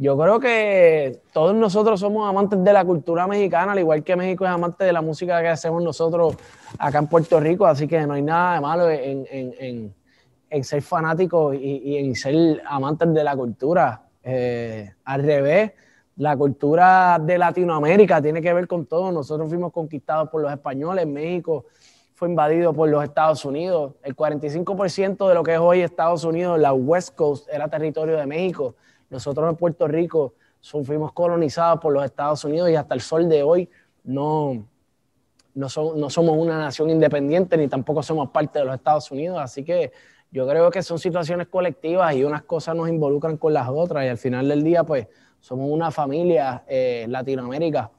yo creo que todos nosotros somos amantes de la cultura mexicana, al igual que México es amante de la música que hacemos nosotros acá en Puerto Rico, así que no hay nada de malo en, en, ser fanáticos y, en ser amantes de la cultura. Eh, al revés, la cultura de Latinoamérica tiene que ver con todo. Nosotros fuimos conquistados por los españoles, México fue invadido por los Estados Unidos. El 45% de lo que es hoy Estados Unidos, la West Coast, era territorio de México. Nosotros en Puerto Rico fuimos colonizados por los Estados Unidos y hasta el sol de hoy no, somos una nación independiente ni tampoco somos parte de los Estados Unidos. Así que yo creo que son situaciones colectivas y unas cosas nos involucran con las otras y al final del día pues somos una familia eh, Latinoamérica